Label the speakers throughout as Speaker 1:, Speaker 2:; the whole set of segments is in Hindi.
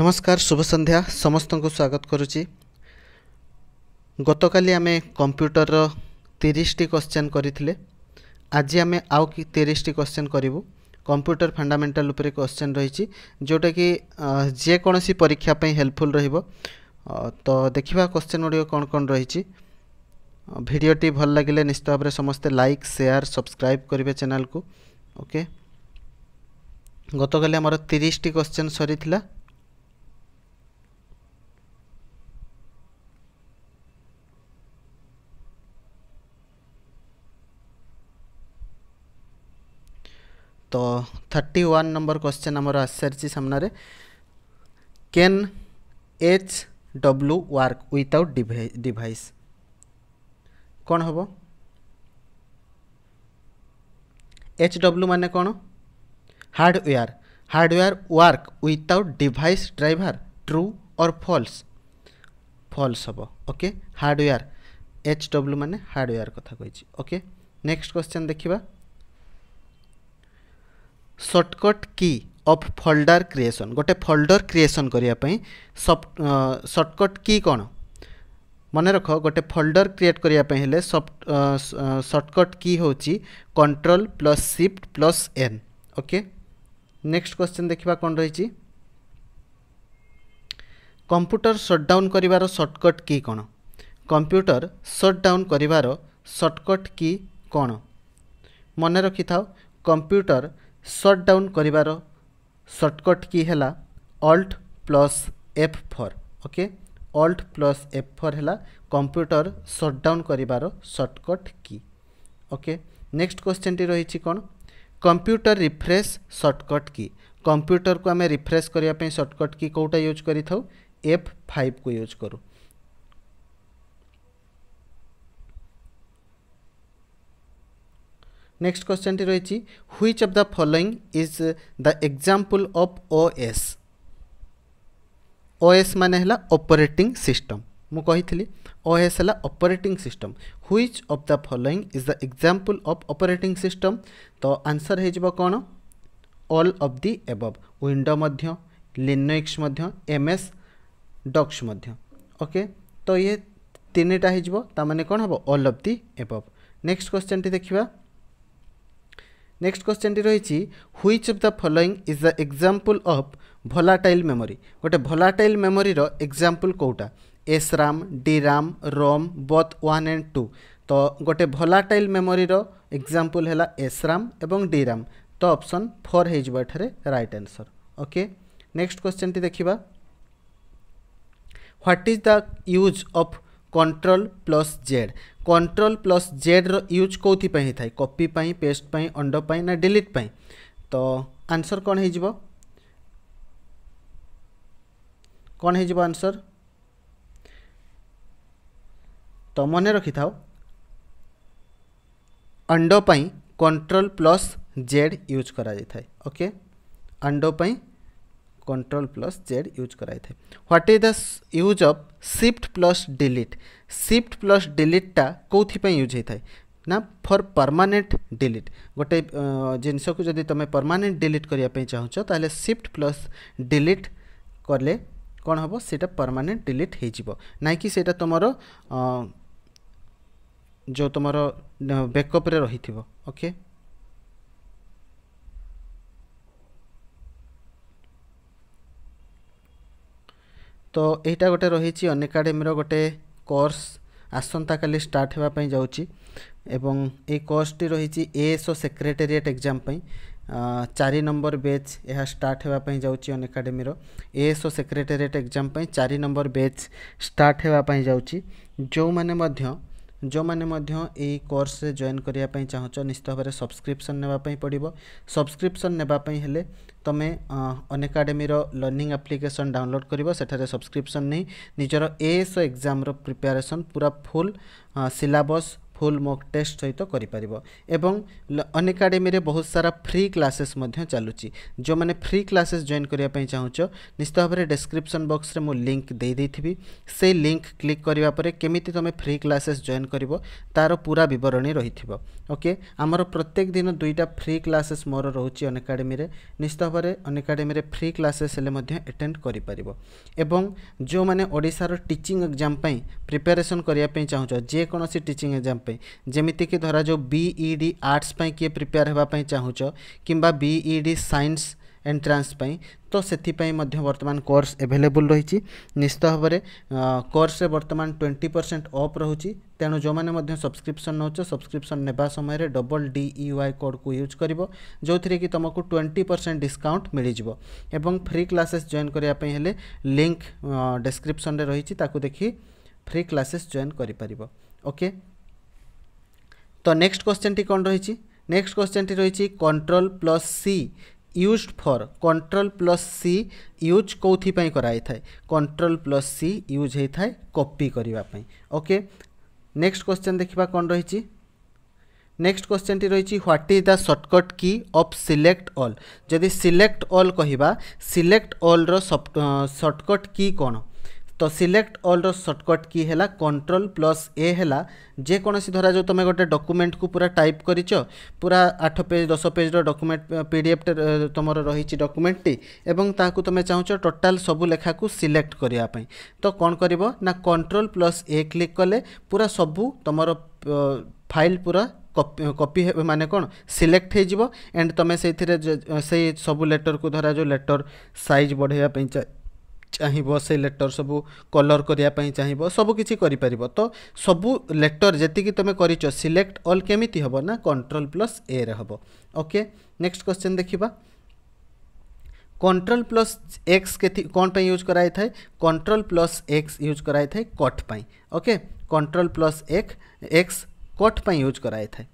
Speaker 1: নমস্কার শুভ সন্ধ্যা সমস্ত স্বাগত করুছি গতকালি আমি কম্প্যুটর তিরিশটি কোশ্চেন করে আজি আমি আউ তিরিশটি কোশ্চেন করবু কম্প্যুটর ফাণ্ডামেন্টাল উপরে কোশ্চেন রয়েছে যেটাকি যেকোনসি পরীক্ষা পাই হেল্পফুল রহব তো দেখিবা কোশ্চেন গুড়ি কোণ কোণ রয়েছে ভিডিওটি ভাল লাগিলে নিশ্চিত ভাবে সমস্তে লাইক সেয়ার সবসক্রাইব করবে চ্যানেলকু ওকে গতকালি আমার তিরিশটি কোশ্চেন সরিলা तो थर्टी वन नंबर क्वेश्चन आमर आसारी सामने can H W work without device कौन हम एच डब्ल्यू मान कौन hardware hardware work without device driver true और फॉल्स फॉल्स हम ओके हार्डवेयर एच डब्ल्यू मान हार्डवेयर कथा कही ओके नेक्स्ट क्वेश्चन देखा सर्टकट की ଅଫ୍ ଫୋଲ୍ଡର କ୍ରିଏସନ୍ ଗୋଟେ ଫୋଲ୍ଡର କ୍ରିଏସନ୍ କରିବା ପାଇଁ ସର୍ଟକଟ୍ କି କ'ଣ ମନେ ରଖ ଗୋଟେ ଫୋଲ୍ଡର କ୍ରିଏଟ୍ କରିବା ପାଇଁ ହେଲେ ସର୍ଟକଟ୍ କି ହେଉଛି control plus shift plus N okay next question ଦେଖିବା କ'ଣ ରହିଛି କମ୍ପ୍ୟୁଟର ସଟ୍ଡାଉନ୍ କରିବାର ସର୍ଟକଟ୍ କି କ'ଣ କମ୍ପ୍ୟୁଟର ସଟ୍ଡାଉନ୍ କରିବାର ସର୍ଟକଟ୍ କି କ'ଣ ମନେ ରଖିଥାଉ କମ୍ପ୍ୟୁଟର ସଟ୍ଡାଉନ୍ କରିବାର ସର୍ଟକଟ୍ କି ହେଲା alt plus F four okay alt plus F four ହେଲା କମ୍ପ୍ୟୁଟର ସଟ୍ଡାଉନ୍ କରିବାର ସର୍ଟକଟ୍ କି ଓକେ ନେକ୍ସଟ କ୍ୱେଶ୍ଚିନ୍ଟି ରହିଛି କ'ଣ କମ୍ପ୍ୟୁଟର ରିଫ୍ରେଶ୍ ସର୍ଟକଟ୍ କି କମ୍ପ୍ୟୁଟରକୁ ଆମେ ରିଫ୍ରେଶ୍ କରିବା ପାଇଁ ସର୍ଟକଟ୍ କି କେଉଁଟା ୟୁଜ୍ କରିଥାଉ ଏଫ୍ ଫାଇଭ୍କୁ ୟୁଜ୍ କରୁ नेक्स्ट क्वेश्चन टी रही which of the following is the example of OS OS माने है ऑपरेटिंग सिस्टम मुझी ओएस है operating system which of the following is the example of operating system तो आंसर हो कौन all of the above Windows Linux M S DOS okay तो ये तीन टाइम तमें कौन हम all the above next question टी देखा নেক্সট কোশ্চেনটি রয়েছে which of the following is the example of volatile memory গোটে ভোলাটাইল মেমোরির এক্সাম্পল কোটা S RAM D RAM ROM both one and two তো গোটে ভোলাটাইল মেমোরির এক্সাম্পল হল এস রাম এবং ডি রাম তো অপশন ফোর হয়ে যাব এখানে রাইট আনসর ওকে নেক্সট কোশ্চেনটি দেখিবা what is the use of control plus Z control plus Z use कौन होता कपी पेस्ट अंड ना डिलीट तो आंसर कौन हो कौन आंसर तो मन रखि था undo control plus Z use कर okay undo control plus Z use કરાઈ થાય what is the use of shift plus delete shift plus ડિલીટટા କେଉଁଥିପାଇଁ ୟୁଜ୍ ହେଇଥାଏ ନା ଫର୍ ପରମାନେଣ୍ଟ ଡିଲିଟ୍ ଗୋଟେ ଜିନିଷକୁ ଯଦି ତୁମେ ପରମାନେଣ୍ଟ ଡିଲିଟ୍ କରିବା ପାଇଁ ଚାହୁଁଛ ତାହେଲେ ସିଫ୍ଟ ପ୍ଲସ୍ ଡିଲିଟ୍ କଲେ କ'ଣ ହେବ ସେଇଟା ପରମାନେଣ୍ଟ ଡିଲିଟ୍ ହେଇଯିବ ନାଇଁ କି ସେଇଟା ତୁମର ଯେଉଁ ତୁମର ବ୍ୟାକଅପ୍ରେ ରହିଥିବ ଓକେ তো ଏଇଟା ଗୋଟେ ରହିଛି ଅନଏକାଡେମୀର ଗୋଟେ କୋର୍ସ ଆସନ୍ତାକାଲି ଷ୍ଟାର୍ଟ ହେବା ପାଇଁ ଯାଉଛି ଏବଂ ଏହି କୋର୍ସଟି ରହିଛି ଏଏସ୍ଓ ସେକ୍ରେଟେରିଏଟ୍ ଏକ୍ଜାମ୍ ପାଇଁ ଚାରି ନମ୍ବର ବ୍ୟାଚ୍ ଏହା ଷ୍ଟାର୍ଟ ହେବା ପାଇଁ ଯାଉଛି ଅନଏକାଡେମୀର ଏଏସ୍ଓ ସେକ୍ରେଟେରିଏଟ୍ ଏକ୍ଜାମ୍ ପାଇଁ ଚାରି ନମ୍ବର ବ୍ୟାଚ୍ ଷ୍ଟାର୍ଟ ହେବା ପାଇଁ ଯାଉଛି ଯେଉଁମାନେ ମଧ୍ୟ ଯେଉଁମାନେ ମଧ୍ୟ ଏହି କୋର୍ସରେ ଜଏନ୍ କରିବା ପାଇଁ ଚାହୁଁଛ ନିଶ୍ଚିତ ଭାବରେ ସବସ୍କ୍ରିପ୍ସନ୍ ନେବା ପାଇଁ ପଡ଼ିବ ସବସ୍କ୍ରିପ୍ସନ୍ ନେବା ପାଇଁ ହେଲେ ତୁମେ ଅନେକାଡେମୀର ଲର୍ଣ୍ଣିଂ ଆପ୍ଲିକେସନ୍ ଡାଉନଲୋଡ଼୍ କରିବ ସେଠାରେ ସବସ୍କ୍ରିପ୍ସନ୍ ନେଇ ନିଜର ଏଏସ୍ ଏକ୍ଜାମ୍ର ପ୍ରିପାରେସନ୍ ପୁରା full syllabus full mock test ସହିତ କରିପାରିବ ଏବଂ ଅନଏକାଡେମୀରେ ବହୁତ ସାରା ଫ୍ରି କ୍ଲାସେସ୍ ମଧ୍ୟ ଚାଲୁଛି ଯେଉଁମାନେ ଫ୍ରି କ୍ଲାସେସ୍ ଜଏନ୍ କରିବା ପାଇଁ ଚାହୁଁଛ ନିଶ୍ଚିତ ଭାବରେ ଡେସ୍କ୍ରିପ୍ସନ୍ ବକ୍ସରେ ମୁଁ ଲିଙ୍କ୍ ଦେଇଦେଇଥିବି ସେଇ ଲିଙ୍କ୍ କ୍ଲିକ୍ କରିବା ପରେ କେମିତି ତୁମେ ଫ୍ରି କ୍ଲାସେସ୍ ଜଏନ୍ କରିବ ତା'ର ପୁରା ବିବରଣୀ ରହିଥିବ ଓକେ ଆମର ପ୍ରତ୍ୟେକ ଦିନ ଦୁଇଟା ଫ୍ରି କ୍ଲାସେସ୍ ମୋର ରହୁଛି ଅନଏକାଡେମୀରେ ନିଶ୍ଚିତ ଭାବରେ ଅନଏକାଡେମୀରେ ଫ୍ରି କ୍ଲାସେସ୍ ହେଲେ ମଧ୍ୟ ଆଟେଣ୍ଡ କରିପାରିବ ଏବଂ ଯେଉଁମାନେ ଓଡ଼ିଶାର ଟିଚିଂ ଏକ୍ଜାମ୍ ପାଇଁ ପ୍ରିପାରେସନ୍ କରିବା ପାଇଁ ଚାହୁଁଛ ଯେକୌଣସି ଟିଚିଂ ଏକ୍ଜାମ୍ ପାଇଁ करने धर जो बी आर्ट्स e किए प्रिपेयर होगा चाहू कि बीईडी सैंस एंट्रांस तो से वर्तमान कोर्स एभेलेबुल रही निश्चित भाव में कोर्स बर्तमान ट्वेंटी परसेंट अफ रही तेणु जो मैंने सब्सक्रिप्सन नौ सब्सक्रिप्सन ने समय डबल डी वाई कोड को यूज कर जो थी कि तुमको ट्वेंटी परसेंट डिस्काउंट मिल एवं फ्री क्लासेस जॉन करने लिंक डेस्क्रिपन रही देखी फ्री क्लासेस जॉन करके তো নেক্সট কোশ্চেনটি কোণ রয়েছে নেক্সট কোশ্চেনটি রয়েছে control plus C used for control plus C use কোথায় করা হয়ে কন্ট্রোল প্লস সি ইউজ হয়ে থাকে কপি করা ওকে নেক্সট কোশ্চেন দেখা কণ রয়েছে নেক্সট কোশ্চেনটি রয়েছে what is the shortcut key of select all যদি সিলেক্ট অল কহা সিলেক্ট অলর সর্টকট কি কোণ তো ସିଲେକ୍ଟ ଅଲ୍ର ସର୍ଟକଟ୍ କି ହେଲା କଣ୍ଟ୍ରୋଲ୍ ପ୍ଲସ୍ ଏ ହେଲା ଯେକୌଣସି ଧରାଯାଉ ତୁମେ ଗୋଟେ ଡକୁମେଣ୍ଟକୁ ପୁରା ଟାଇପ୍ କରିଛ ପୁରା ଆଠ ପେଜ୍ ଦଶ ପେଜ୍ର ଡକୁମେଣ୍ଟ ପି ଡି ଏଫ୍ଟା ତୁମର ରହିଛି ଡକୁମେଣ୍ଟଟି ଏବଂ ତାହାକୁ ତୁମେ ଚାହୁଁଛ ଟୋଟାଲ୍ ସବୁ ଲେଖାକୁ ସିଲେକ୍ଟ କରିବା ପାଇଁ ତ କ'ଣ କରିବ ନା କଣ୍ଟ୍ରୋଲ୍ ପ୍ଲସ୍ ଏ କ୍ଲିକ୍ କଲେ ପୁରା ସବୁ ତୁମର ଫାଇଲ୍ ପୁରା কপি কপি মানে কোণ সিলেক্ট হয়ে যাব এন্ড তুমি সেইথিরে সেই সবু লেটর কু ধরা যে লেটর সাইজ বড়াইয়া चाहब से लेटर सब कलर करिया चाहिबो सब तो सब लेटर जी कि कर सिलेक्ट अल केमी हबो ना कंट्रोल प्लस ए रे हबो ओके नेक्स्ट क्वेश्चन देखिबा कंट्रोल प्लस एक्स के कोन पे यूज कराय थाय कंट्रोल प्लस एक्स यूज कराय थाय कट पई okay control plus X X cut पर यूज कराय थाय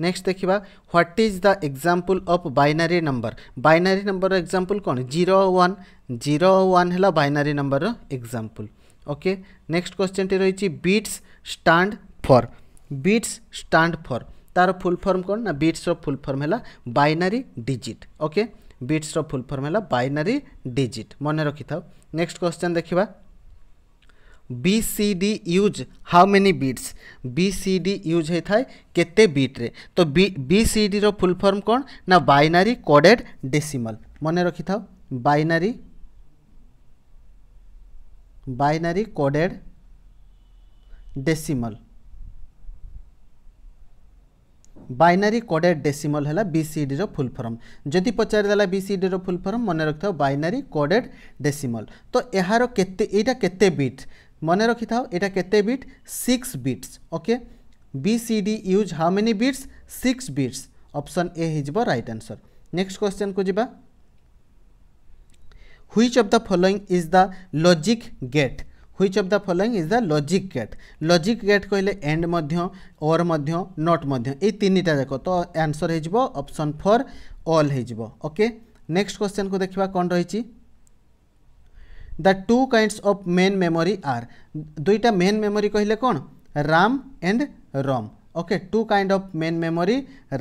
Speaker 1: नेक्स्ट देखा what is the example of binary number binary number example कौन जीरो वन जीरो वन है binary number example okay next question टी रही bits stand for bits stand for तार फुल फर्म कौन ना बीट्स फुल फर्म है binary digit okay bits full form है बैनारी डिजिट मन रखि था नेक्स्ट क्वेश्चन देखा B C D use how many bits B C D use होता है केते बीट्रे तो B C D full form कौन ना बाइनारी कोडेड डेसिमल मन रखि था binary binary coded decimal binary coded decimal হল বিসিডি ফুল ফর্ম যদি পচারিদেলা বিসিডি ফুল ফর্ম মনে রাখি বাইনারি কোডেড ডেসিমল তো এর কেতে এইটা কেতে বিট মনে রাখি থাও এটা কেতে bit six bits okay B C D use how many bits six bits option A হয়ে রাইট আনসর নেক্সট কোশ্চেন কু যা which of the following is the logic gate which of the following is the logic gate logic gate কহিলে এন্ড মধ্য অর মধ্য নট মধ্য এই তিনটা যাক তো আনসর হয়ে অপশন ফোর অল হয়ে ওকে নেক্সট কোশ্চেন কু দেখা কণ রয়েছে the two kinds of main memory are दुईटा मेन मेमोरी कहले कौन RAM and ROM okay two kind of main memory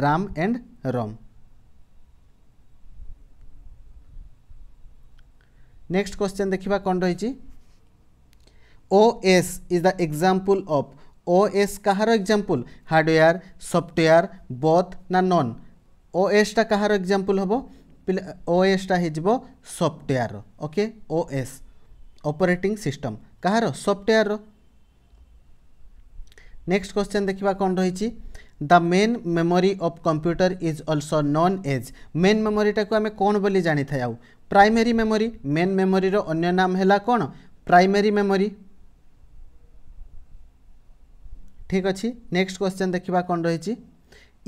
Speaker 1: RAM and ROM next question देखा कौन रही O S is the example of O S कहार एग्जांपल हार्डवेयर सॉफ्टवेयर बोथ ना नॉन ओ एसटा कहार एग्जांपल हम ओ एसटा हो software okay O S operating system କାହାର ସଫ୍ଟୱେୟାରର ନେକ୍ସଟ କ୍ୱେଶ୍ଚନ୍ ଦେଖିବା କ'ଣ ରହିଛି ଦ main memory of computer is also known as main ମେମୋରିଟାକୁ ଆମେ କ'ଣ ବୋଲି ଜାଣିଥାଏ ଆଉ ପ୍ରାଇମେରୀ ମେମୋରି ମେନ୍ ମେମୋରିର ଅନ୍ୟ ନାମ ହେଲା କ'ଣ ପ୍ରାଇମେରୀ ମେମୋରି ଠିକ୍ ଅଛି ନେକ୍ସଟ କ୍ୱେଶ୍ଚନ୍ ଦେଖିବା କ'ଣ ରହିଛି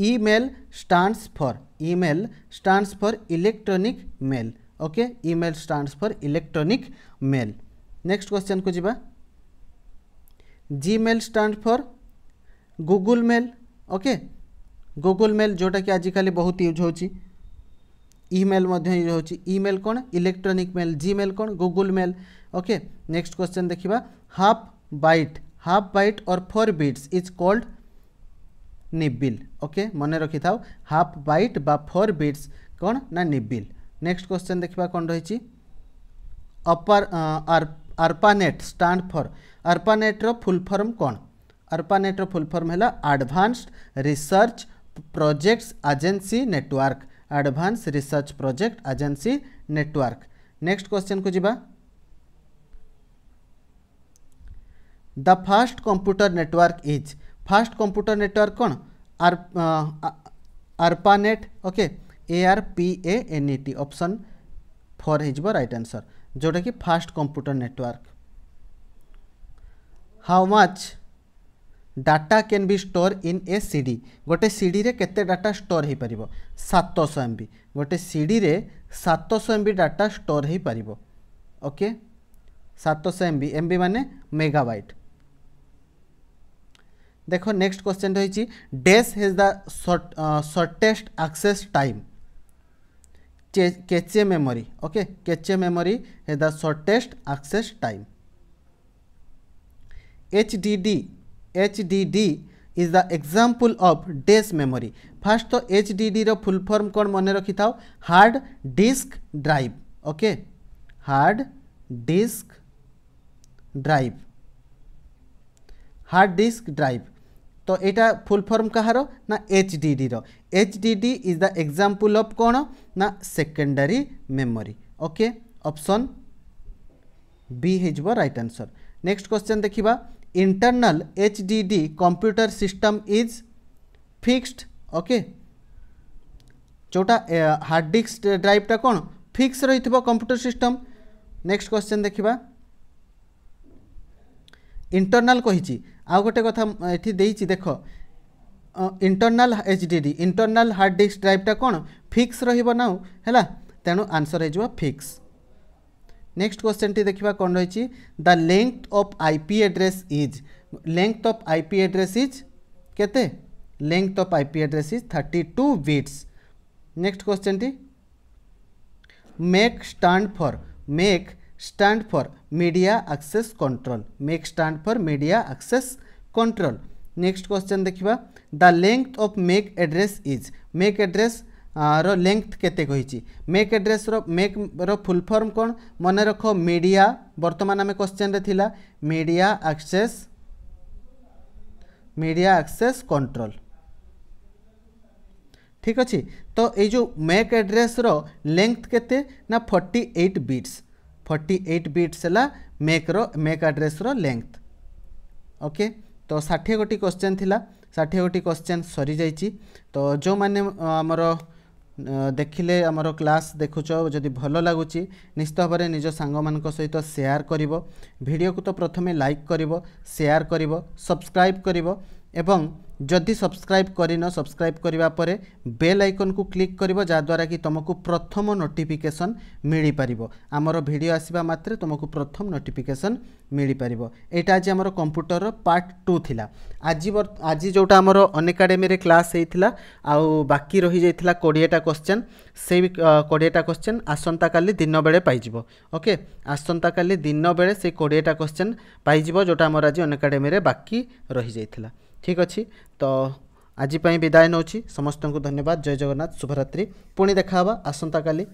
Speaker 1: email stands for email stands for electronic mail okay email stands for electronic mail next question को जीवा Gmail stand for Google mail okay Google mail जोटा कि आजिकल बहुत यूज हो इमेल यूज हो इमेल कौन इलेक्ट्रॉनिक मेल जीमेल कौन Google mail okay next question देखा हाफ बाइट हाफ बाइट और four bits is called nibble okay मन रखि था हाफ बाइट बा फोर बिट्स कौन ना निबिल नेक्स्ट क्वेश्चन देखा कौन रही अपार आर्पानेट स्टाण फर आर्पानेट्र फुल फर्म कौन आर्पानेट्र फुल फर्म है advanced research project agency network advanced research project agency network next question को जीवा the first computer network is first computer network कौन ARPANET okay A R P A N E T option four ହେଇଯିବ ରାଇଟ୍ ଆନ୍ସର୍ ଯେଉଁଟାକି first computer network how much data can be store in a C D ଗୋଟେ ସିଡ଼ିରେ କେତେ ଡାଟା ଷ୍ଟୋର୍ ହୋଇପାରିବ ସାତଶହ ଏମ୍ ବି ଗୋଟେ ସିଡ଼ିରେ ସାତଶହ ଏମ୍ ବି ଡାଟା ଷ୍ଟୋର୍ ହୋଇପାରିବ ଓକେ ସାତଶହ ଏମ୍ ବି ଏମ୍ ବି ମାନେ ମେଗାବାଇଟ୍ ଦେଖ ନେକ୍ସଟ କ୍ୱେଶ୍ଚନ୍ ରହିଛି ଡେସ୍ ହେଜ୍ the short shortest access time memory memory memory the cache memory time H D D H D D is the example of डेस मेमोरी फास्ट तो H D D full form कौन मन रखी था hard disk drive okay hard disk drive hard disk drive तो यहाँ फुल फर्म कहार ना H D D HDD is the example of कौन ना secondary memory. Okay, option B is the right answer. Next question देखिबा internal HDD computer system is fixed. Okay, जोटा हार्ड डिस्क ड्राइव टा कौन फिक्स रही कंप्यूटर सिस्टम नेक्स्ट क्वेश्चन देखा इंटरनाल कही आउ गोटे कथा ये देख internal H DD internal hard disk ড্রাইভটা কোণ ফিক্স রহব না হ্যাঁ তেণু আনসর হয়ে ফিক্স নেক্সট কোশ্চেনটি দেখা কোণ রয়েছে the length of IP address is length of IP address is কেতে length of IP address is thirty two bits next কোশ্চেনটি MAC stand for make stand for media access control make stand for media access control next question देखिबा the length of MAC address is MAC address ର ଲେନ୍ଥ କେତେ କହିଛି ମେକ୍ ଆଡ୍ରେସ୍ର ମେକ୍ର ଫୁଲ୍ ଫର୍ମ କ'ଣ ମନେ ରଖ ମିଡ଼ିଆ ବର୍ତ୍ତମାନ ଆମେ କ୍ୱେଶ୍ଚନ୍ରେ ଥିଲା media access media access control ঠিক আছে তো এই যে ম্যাক আড্রেসর লেন্থ কেতে না forty eight bits forty eight bits হল ম্যাক্র ম্যাক আড্রেসর লেন্থ ওকে তো ষাঠিয়ে গোটি কোশ্চেন লা ষাঠিয়ে গোটি কোশ্চেନ୍ ସରିଯାଇଛି ତ ଯେଉଁମାନେ ଆମର ଦେଖିଲେ ଆମର କ୍ଲାସ୍ ଦେଖୁଛ ଯଦି ଭଲ ଲାଗୁଛି ନିଶ୍ଚିତ ଭାବରେ ନିଜ ସାଙ୍ଗମାନଙ୍କ ସହିତ ସେୟାର କରିବ ଭିଡ଼ିଓକୁ ତ ପ୍ରଥମେ ଲାଇକ୍ କରିବ ସେୟାର କରିବ ସବସ୍କ୍ରାଇବ୍ କରିବ ଏବଂ ଯଦି ସବସ୍କ୍ରାଇବ୍ କରିନ ସବସ୍କ୍ରାଇବ୍ କରିବା ପରେ ବେଲ୍ ଆଇକନ୍କୁ କ୍ଲିକ୍ କରିବ ଯାହାଦ୍ୱାରା କି ତୁମକୁ ପ୍ରଥମ ନୋଟିଫିକେସନ୍ ମିଳିପାରିବ ଆମର ଭିଡ଼ିଓ ଆସିବା ମାତ୍ରେ ତୁମକୁ ପ୍ରଥମ ନୋଟିଫିକେସନ୍ ମିଳିପାରିବ ଏଇଟା ଆଜି ଆମର କମ୍ପ୍ୟୁଟରର ପାର୍ଟ ଟୁ ଥିଲା ଆଜି ଆଜି ଯେଉଁଟା ଆମର ଅନଏକାଡେମୀରେ କ୍ଲାସ୍ ହେଇଥିଲା ଆଉ ବାକି ରହିଯାଇଥିଲା କୋଡ଼ିଏଟା କୋଶ୍ଚେନ୍ ସେଇ କୋଡ଼ିଏଟା କୋଶ୍ଚେନ୍ ଆସନ୍ତାକାଲି ଦିନ ବେଳେ ପାଇଯିବ ଓକେ ଆସନ୍ତାକାଲି ଦିନ ବେଳେ ସେଇ କୋଡ଼ିଏଟା କୋଶ୍ଚେନ୍ ପାଇଯିବ ଯେଉଁଟା ଆମର ଆଜି ଅନଏକାଡେମୀରେ ବାକି ରହିଯାଇଥିଲା ঠিক ଅଛି ତ ଆଜି ପାଇଁ ବିଦାୟ ନେଉଛି ସମସ୍ତଙ୍କୁ ଧନ୍ୟବାଦ ଜୟ ଜଗନ୍ନାଥ ଶୁଭରାତ୍ରି ପୁଣି ଦେଖା ହେବା ଆସନ୍ତାକାଲି